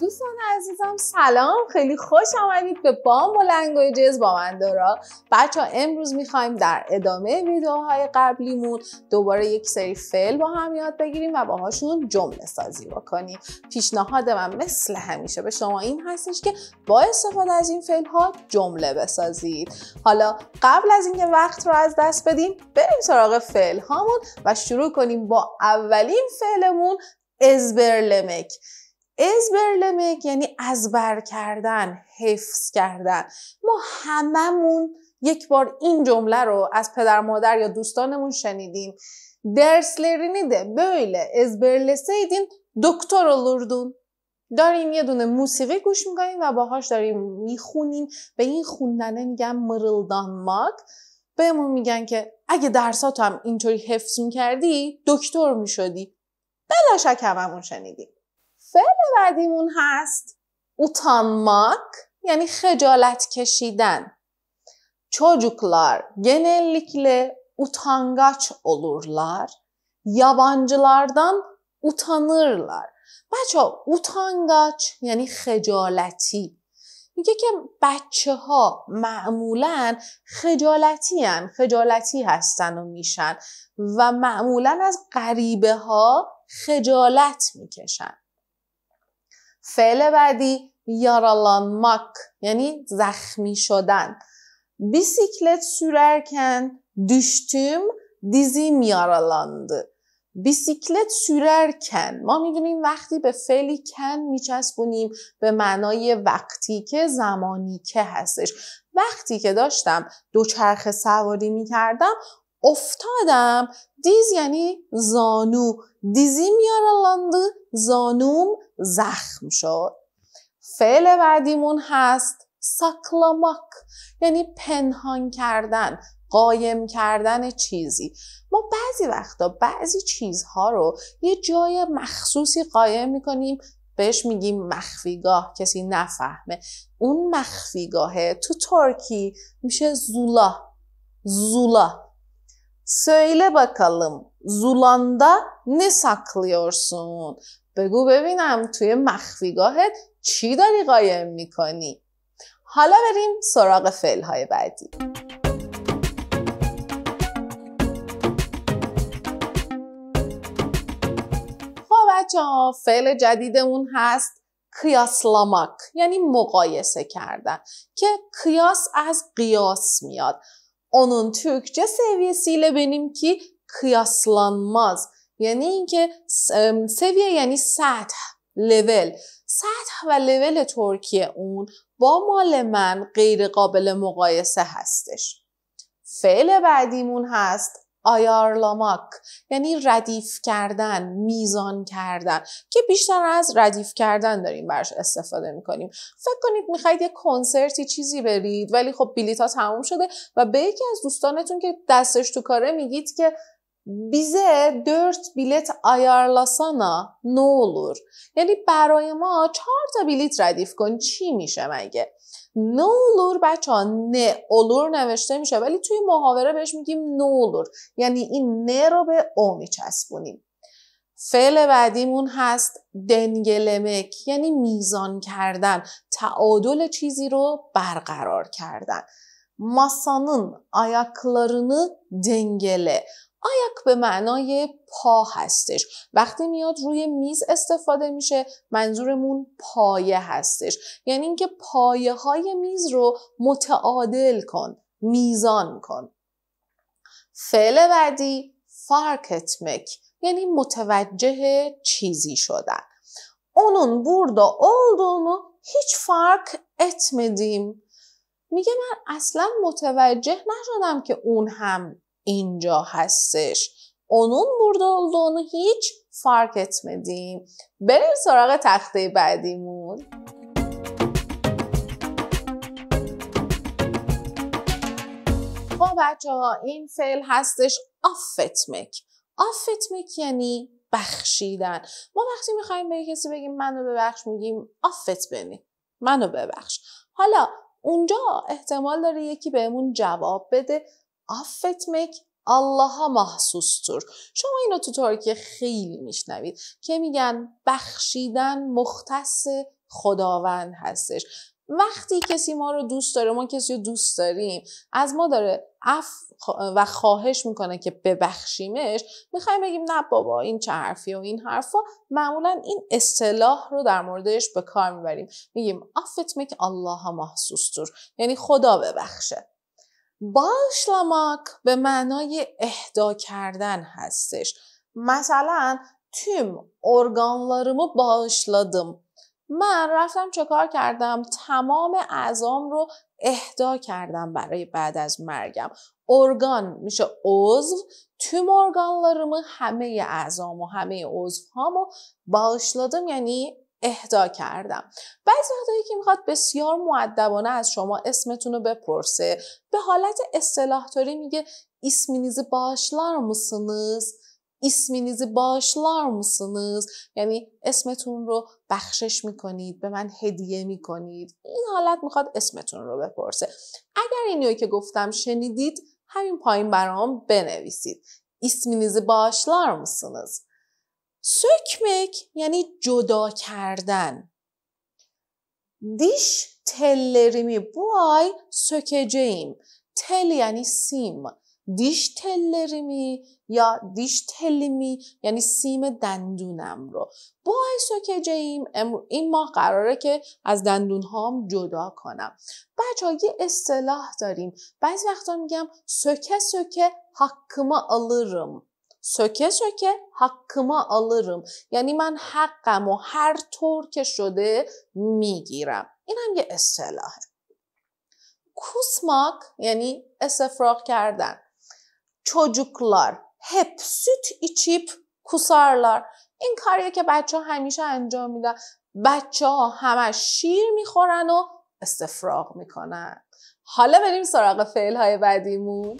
دوستان عزیزم سلام خیلی خوش آمدید به بام و جز با من دارا بچه ها امروز میخوایم در ادامه ویدیوهای قبلیمون دوباره یک سری فعل با هم یاد بگیریم و باهاشون جمله سازی بکنیم پیشنهاد من مثل همیشه به شما این هستش که با استفاده از این فعل ها جمله بسازید حالا قبل از اینکه وقت رو از دست بدیم بریم سراغ فعل هامون و شروع کنیم با اولین فعلمون ازبرلمک برلمک یعنی ازبر کردن حفظ کردن ما هممون یک بار این جمله رو از پدر مادر یا دوستانمون شنیدیم درس درسلرینی بله، böyle سیدین، دکتر olurdun داریم یه دونه موسیقی گوش میکنیم و باهاش داریم میخونیم به این خوندنه میگن ماک بهمون میگن که اگه درساتو هم اینطوری حفظ میکردی دکتر میشدی بلا شک هممون شنیدیم فعل بعدیمون هست اوتانماک یعنی خجالت کشیدن. چوجوکلار گنلیکله اوتانگاچ olurlar. یابانجلاردان اوتانرلار بچه ها یعنی خجالتی. میگه که بچه ها معمولا خجالتی هن. خجالتی هستن و میشن و معمولا از غریبه ها خجالت میکشن. فعل بعدی یارالانماک یعنی زخمی شدن. بیسیکلت سررکن düştüm دیزیم یارالاند. بیسیکلت سوررکن ما میدونیم وقتی به فعلی کن میچسبونیم به معنای وقتی که زمانی که هستش وقتی که داشتم دوچرخه سواری میکردم افتادم دیز یعنی زانو دیزیم یارالانده زانوم زخم شد فعل بعدیمون هست ساکلاماک یعنی پنهان کردن قایم کردن چیزی ما بعضی وقتا بعضی چیزها رو یه جای مخصوصی قایم میکنیم بهش میگیم مخفیگاه کسی نفهمه اون مخفیگاهه تو ترکی میشه زولا زولا Söyle bakalım زولاندا ne saklıyorsun? بگو ببینم توی مخفیگاهت چی داری قایم میکنی حالا بریم سراغ فعل های بعدی خب بچه ها فعل جدیدمون هست قیاسلامک یعنی مقایسه کردن که قیاس از قیاس میاد سویه Türkçe seviyesiyle benimki kıyaslanmaz. یعنی اینکه سویه یعنی سطح لول سطح و لول ترکیه اون با مال من غیرقابل مقایسه هستش فعل بعدیمون هست آیارلاماک یعنی ردیف کردن میزان کردن که بیشتر از ردیف کردن داریم براش استفاده میکنیم فکر کنید میخواید یه کنسرتی چیزی برید ولی خب بیلیت ها تموم شده و به یکی از دوستانتون که دستش تو کاره میگید که بیزه درت بیلیت آیارلاسانا نولور یعنی برای ما چهار تا بیلیت ردیف کن چی میشه مگه اولور بچه ها نه اولور نوشته میشه ولی توی محاوره بهش میگیم اولور یعنی این نه رو به او میچسبونیم فعل بعدیمون هست دنگلمک یعنی میزان کردن تعادل چیزی رو برقرار کردن masanın ayaklarını دنگله آیک به معنای پا هستش وقتی میاد روی میز استفاده میشه منظورمون پایه هستش یعنی اینکه پایه های میز رو متعادل کن میزان کن فعل بعدی مک. یعنی متوجه چیزی شدن. اونون بردا اولدونو هیچ فرک اتمدیم. میگه من اصلا متوجه نشدم که اون هم اینجا هستش اونون burada هیچ هیچ fark بریم سراغ تخته بعدیمون. خب بچه ها این فعل هستش آفتمک آفتمک یعنی بخشیدن ما وقتی میخوایم به کسی بگیم منو ببخش میگیم آفت بنی منو ببخش حالا اونجا احتمال داره یکی بهمون جواب بده affetmek Allah'a mahsustur. شما اینو تو ترکیه خیلی میشنوید که میگن بخشیدن مختص خداوند هستش وقتی کسی ما رو دوست داره ما کسی رو دوست داریم از ما داره اف و خواهش میکنه که ببخشیمش میخوایم بگیم نه بابا این چه حرفی و این حرفا معمولا این اصطلاح رو در موردش به کار میبریم میگیم آفت الله محسوس یعنی خدا ببخشه باشلماک به معنای اهدا کردن هستش مثلا تیم ارگانلارمو bağışladım من رفتم چه کار کردم تمام اعضام رو اهدا کردم برای بعد از مرگم ارگان میشه عضو تیم ارگانلارمو همه اعضام و همه عضوهامو bağışladım یعنی اهدا کردم بعضی وقتایی که میخواد بسیار معدبانه از شما اسمتون رو بپرسه به حالت طوری میگه اسمینیزی باشلار mısınız? اسمینیزی باشلار mısınız? یعنی اسمتون رو بخشش میکنید به من هدیه میکنید این حالت میخواد اسمتون رو بپرسه اگر یایی که گفتم شنیدید همین پایین برام بنویسید اسمینیزی باشلار mısınız? سکمک یعنی جدا کردن. دیش تلریمی بوای سکجیم. تل یعنی سیم. دیش تلریمی یا دیش تلیمی یعنی سیم دندونم رو بای سکجیم این ماه قراره که از دندون هام جدا کنم بچه یه اصطلاح داریم بعضی وقتا میگم سکه سکه حکمه الرم سکه که حقم آلرم یعنی من حقم و هر طور که شده میگیرم این هم یه اصطلاحه کوسماک یعنی استفراغ کردن چوجوکلار هپسوت سوت ایچیپ این کاریه که بچه ها همیشه انجام میدن بچه ها همه شیر میخورن و استفراغ میکنن حالا بریم سراغ فعل های بعدیمون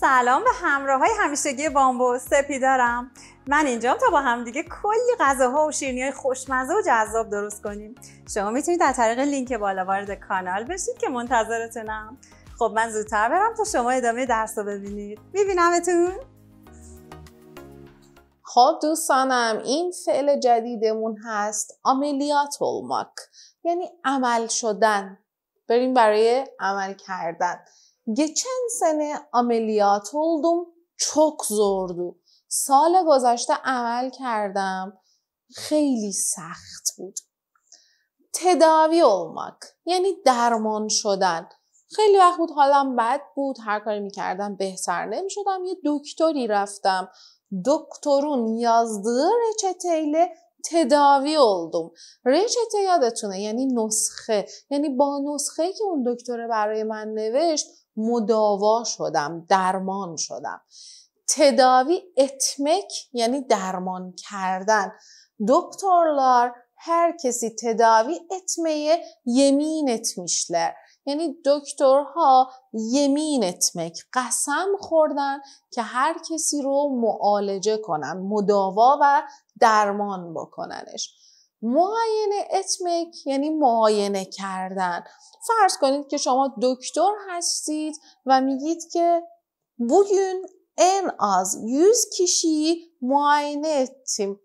سلام به همراه های همیشگی بامبو سپی دارم من اینجام تا با همدیگه کلی غذاها و شیرنی های خوشمزه و جذاب درست کنیم شما میتونید در طریق لینک بالا وارد کانال بشید که منتظرتونم خب من زودتر برم تا شما ادامه درس رو ببینید میبینمتون خب دوستانم این فعل جدیدمون هست عملیات یعنی عمل شدن بریم برای عمل کردن Geçen sene ameliyat oldum. Çok zordu. سال گذشته عمل کردم. خیلی سخت بود. تداوی اولمک یعنی درمان شدن. خیلی وقت بود حالم بد بود هر کاری میکردم بهتر نمیشدم یه دکتری رفتم دکترون yazdığı رچتیله تداوی oldum رچته یادتونه یعنی نسخه یعنی با نسخه که اون دکتره برای من نوشت مداوا شدم درمان شدم تداوی اتمک یعنی درمان کردن دکترلار هر کسی تداوی اتمه یمین اتمیشلر یعنی دکترها یمین اتمک قسم خوردن که هر کسی رو معالجه کنن مداوا و درمان بکننش معاینه اتمک یعنی معاینه کردن فرض کنید که شما دکتر هستید و میگید که بگون ان از یوز کشی معاینه ettim.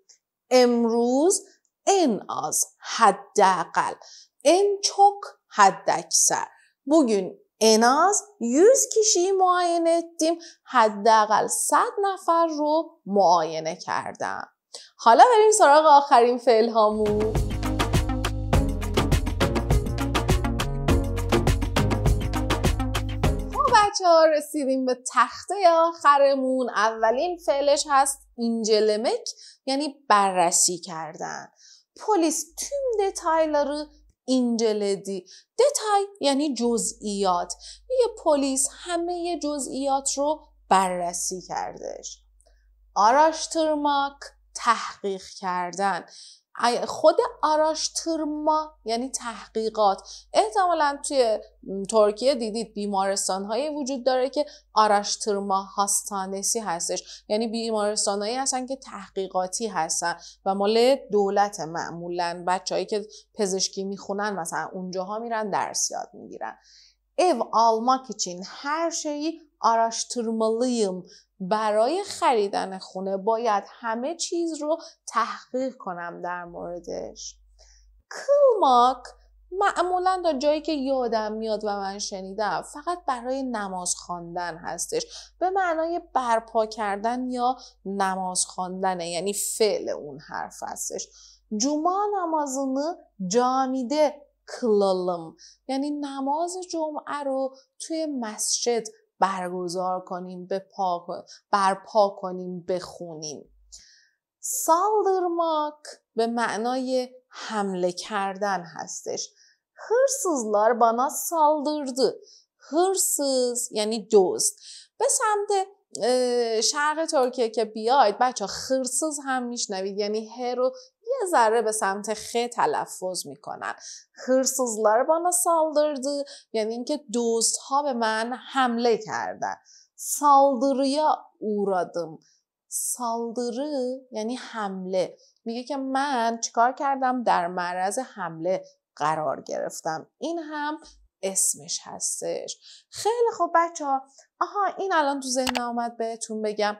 امروز ان az حداقل حد حد حداکثر bugün en یوز 100 معاینه muayene ettim. حداقل 100 نفر رو معاینه کردم. حالا بریم سراغ آخرین فعل هامون خب بچه ها رسیدیم به تخته آخرمون اولین فعلش هست اینجلمک یعنی بررسی کردن پلیس تیم دتایل رو اینجلدی دتای یعنی جزئیات میگه پلیس همه جزئیات رو بررسی کردش آراشترماک تحقیق کردن خود آراشترما یعنی تحقیقات احتمالا توی ترکیه دیدید بیمارستان هایی وجود داره که آراشترما هاستانسی هستش یعنی بیمارستان هایی هستن که تحقیقاتی هستن و مال دولت معمولا بچههایی که پزشکی میخونن مثلا اونجاها میرن درس یاد میگیرن ایو almak için هر şeyi آراشترمالیم برای خریدن خونه باید همه چیز رو تحقیق کنم در موردش کلماک معمولا تا جایی که یادم میاد و من شنیدم فقط برای نماز خواندن هستش به معنای برپا کردن یا نماز خواندن یعنی فعل اون حرف هستش جمعه نمازını جامیده کلالم یعنی نماز جمعه رو توی مسجد برگزار کنیم برپا کنیم بخونیم سالدرماک به معنای حمله کردن هستش hırsızlar بانا سالدردو Hırsız یعنی دوست به سمت شرق ترکیه که بیاید بچه خرسز هم میشنوید یعنی هرو یه ذره به سمت خ تلفظ میکنن hırsızlar بانا saldırdı یعنی اینکه دوست ها به من حمله کردن یا اورادم سالدری یعنی حمله میگه که من چیکار کردم در معرض حمله قرار گرفتم این هم اسمش هستش خیلی خوب بچه ها آها این الان تو ذهن آمد بهتون بگم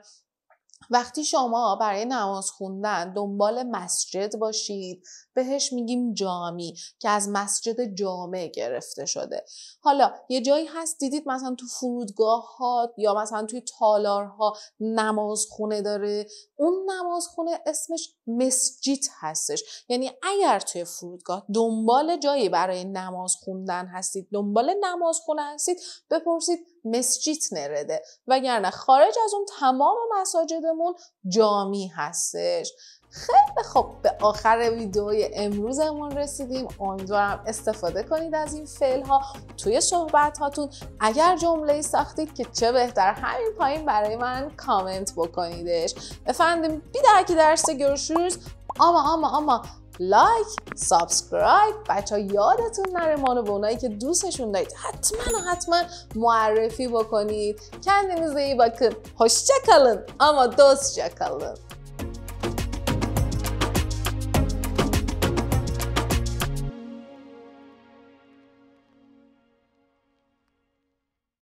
وقتی شما برای نماز خوندن دنبال مسجد باشید بهش میگیم جامی که از مسجد جامع گرفته شده حالا یه جایی هست دیدید مثلا تو فرودگاه ها یا مثلا توی تالارها خونه داره اون نماز خونه اسمش مسجد هستش یعنی اگر توی فرودگاه دنبال جایی برای نماز خوندن هستید دنبال نماز خونه هستید بپرسید مسجد نرده وگرنه خارج از اون تمام مساجدمون جامی هستش خیلی خب به آخر ویدئوی امروزمون رسیدیم امیدوارم استفاده کنید از این فعل ها توی صحبت هاتون اگر جمله ساختید که چه بهتر همین پایین برای من کامنت بکنیدش افندم بیدرکی درست گروشوز görüşürüz اما اما لایک سابسکرایب بچه یادتون نره منو به اونایی که دوستشون دارید حتما حتما معرفی بکنید نیزه ای bakın hoşça kalın اما دوست kalın